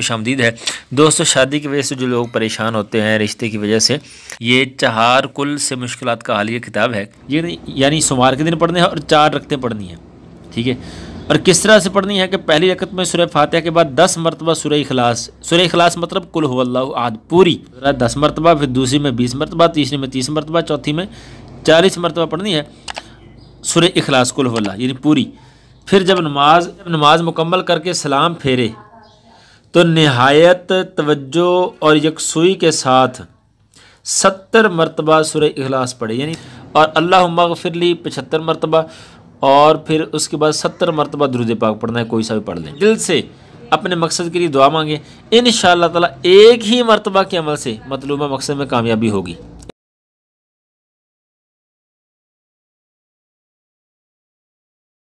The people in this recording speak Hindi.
खुश आमदीद है दोस्तों शादी की वजह से जो लोग परेशान होते हैं रिश्ते की वजह से ये चार कुल से मुश्किल का हाल ये किताब है ये यानी सोमवार के दिन पढ़ने हैं और चार रखते पढ़नी है ठीक है और किस तरह से पढ़नी है कि पहली रकत में सुरह फातह के बाद दस मरतबा सुरह अखलास सुरह अखलास मतलब कुल आद पूरी दस मरतबा फिर दूसरी में बीस मरतबा तीसरी में तीस मरतबा चौथी में चालीस मरतबा पढ़नी है सुरह इखलास कुल यानी पूरी फिर जब नमाज जब नमाज मुकम्मल करके सलाम फेरे तो नहायत तवज्जो और यकसुई के साथ सत्तर मरतबा सुर अखलास पढ़े यानी और अल्लाह ली पचहत्तर मरतबा और फिर उसके बाद सत्तर मरतबा दुरुद पाक पढ़ना है कोई सा भी पढ़ लें दिल से अपने मकसद के लिए दुआ मांगे इन तला एक ही मरतबा के अमल से मतलूबा मकसद में कामयाबी होगी